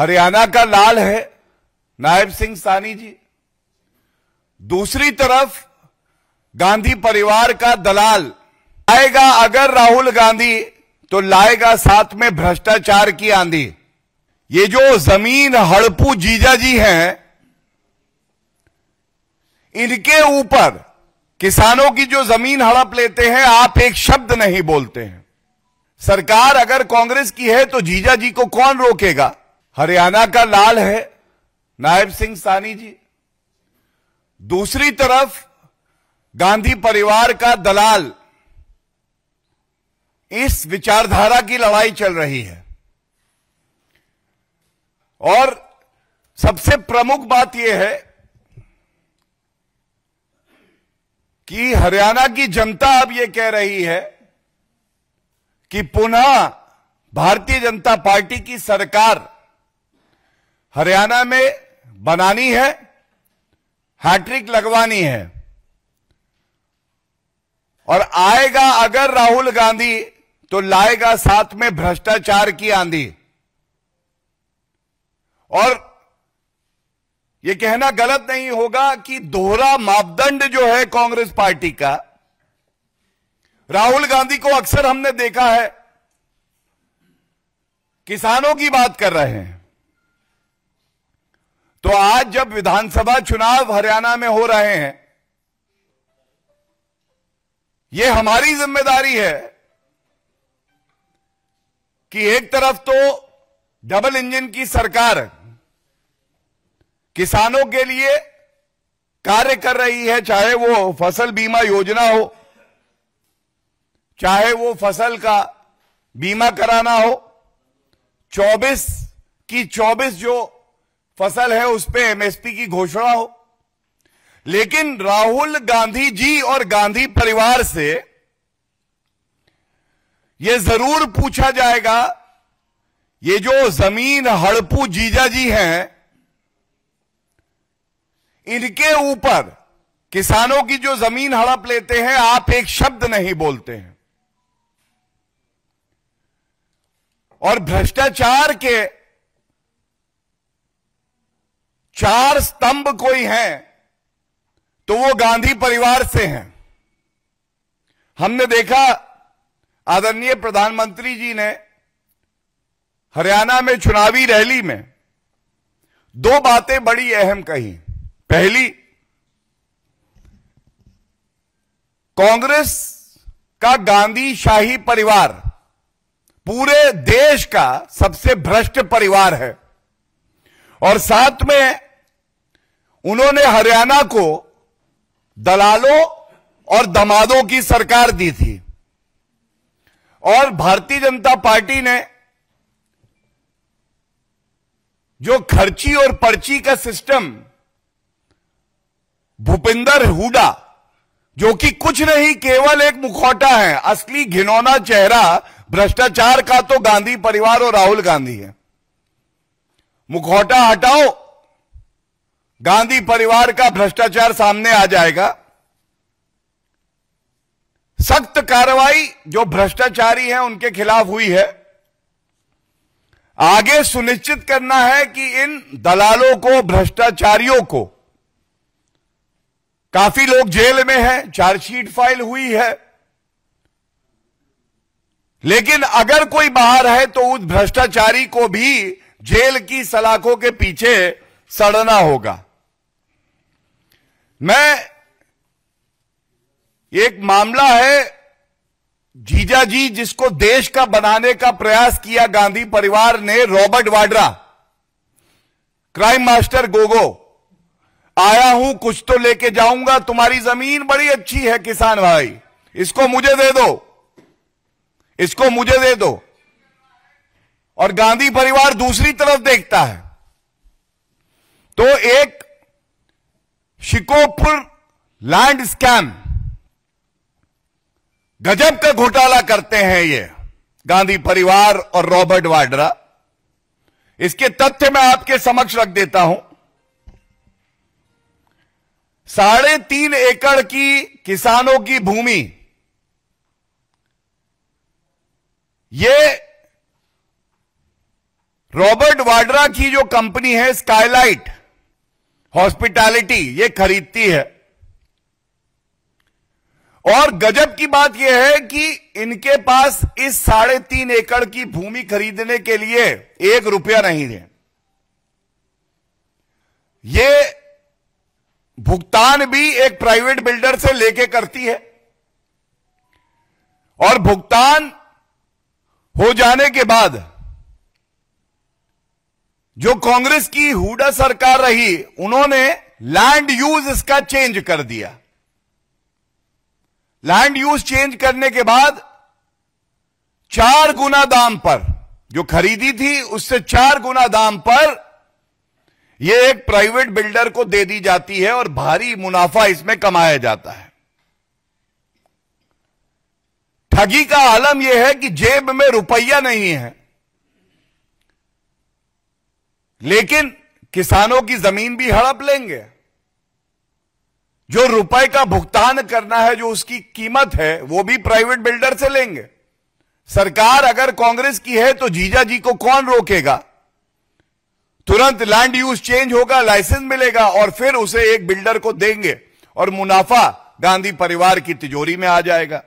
हरियाणा का लाल है नायब सिंह सानी जी दूसरी तरफ गांधी परिवार का दलाल आएगा अगर राहुल गांधी तो लाएगा साथ में भ्रष्टाचार की आंधी ये जो जमीन हड़पू जीजा जी हैं इनके ऊपर किसानों की जो जमीन हड़प लेते हैं आप एक शब्द नहीं बोलते हैं सरकार अगर कांग्रेस की है तो जीजा जी को कौन रोकेगा हरियाणा का लाल है नायब सिंह सानी जी दूसरी तरफ गांधी परिवार का दलाल इस विचारधारा की लड़ाई चल रही है और सबसे प्रमुख बात यह है कि हरियाणा की जनता अब यह कह रही है कि पुनः भारतीय जनता पार्टी की सरकार हरियाणा में बनानी है हैट्रिक लगवानी है और आएगा अगर राहुल गांधी तो लाएगा साथ में भ्रष्टाचार की आंधी और यह कहना गलत नहीं होगा कि दोहरा मापदंड जो है कांग्रेस पार्टी का राहुल गांधी को अक्सर हमने देखा है किसानों की बात कर रहे हैं तो आज जब विधानसभा चुनाव हरियाणा में हो रहे हैं यह हमारी जिम्मेदारी है कि एक तरफ तो डबल इंजन की सरकार किसानों के लिए कार्य कर रही है चाहे वो फसल बीमा योजना हो चाहे वो फसल का बीमा कराना हो 24 की 24 जो फसल है उस पर एमएसपी की घोषणा हो लेकिन राहुल गांधी जी और गांधी परिवार से यह जरूर पूछा जाएगा ये जो जमीन हड़पू जीजा जी हैं इनके ऊपर किसानों की जो जमीन हड़प लेते हैं आप एक शब्द नहीं बोलते हैं और भ्रष्टाचार के चार स्तंभ कोई हैं तो वो गांधी परिवार से हैं हमने देखा आदरणीय प्रधानमंत्री जी ने हरियाणा में चुनावी रैली में दो बातें बड़ी अहम कही पहली कांग्रेस का गांधी शाही परिवार पूरे देश का सबसे भ्रष्ट परिवार है और साथ में उन्होंने हरियाणा को दलालों और दमादों की सरकार दी थी और भारतीय जनता पार्टी ने जो खर्ची और पर्ची का सिस्टम भूपिंदर हुडा जो कि कुछ नहीं केवल एक मुखौटा है असली घिनौना चेहरा भ्रष्टाचार का तो गांधी परिवार और राहुल गांधी है मुखौटा हटाओ गांधी परिवार का भ्रष्टाचार सामने आ जाएगा सख्त कार्रवाई जो भ्रष्टाचारी हैं उनके खिलाफ हुई है आगे सुनिश्चित करना है कि इन दलालों को भ्रष्टाचारियों को काफी लोग जेल में हैं चार्जशीट फाइल हुई है लेकिन अगर कोई बाहर है तो उस भ्रष्टाचारी को भी जेल की सलाखों के पीछे सड़ना होगा मैं एक मामला है जीजा जी जिसको देश का बनाने का प्रयास किया गांधी परिवार ने Robert Vadra crime master Gogo आया हूं कुछ तो लेके जाऊंगा तुम्हारी जमीन बड़ी अच्छी है किसान भाई इसको मुझे दे दो इसको मुझे दे दो और गांधी परिवार दूसरी तरफ देखता है तो एक शिकोपुर लैंड स्कैम गजब का घोटाला करते हैं ये गांधी परिवार और रॉबर्ट वाड्रा इसके तथ्य मैं आपके समक्ष रख देता हूं साढ़े तीन एकड़ की किसानों की भूमि ये रॉबर्ट वाड्रा की जो कंपनी है स्काईलाइट हॉस्पिटैलिटी ये खरीदती है और गजब की बात यह है कि इनके पास इस साढ़े तीन एकड़ की भूमि खरीदने के लिए एक रुपया नहीं है ये भुगतान भी एक प्राइवेट बिल्डर से लेके करती है और भुगतान हो जाने के बाद जो कांग्रेस की हुडा सरकार रही उन्होंने लैंड यूज इसका चेंज कर दिया लैंड यूज चेंज करने के बाद चार गुना दाम पर जो खरीदी थी उससे चार गुना दाम पर यह एक प्राइवेट बिल्डर को दे दी जाती है और भारी मुनाफा इसमें कमाया जाता है ठगी का आलम यह है कि जेब में रुपया नहीं है लेकिन किसानों की जमीन भी हड़प लेंगे जो रुपए का भुगतान करना है जो उसकी कीमत है वो भी प्राइवेट बिल्डर से लेंगे सरकार अगर कांग्रेस की है तो जीजा जी को कौन रोकेगा तुरंत लैंड यूज चेंज होगा लाइसेंस मिलेगा और फिर उसे एक बिल्डर को देंगे और मुनाफा गांधी परिवार की तिजोरी में आ जाएगा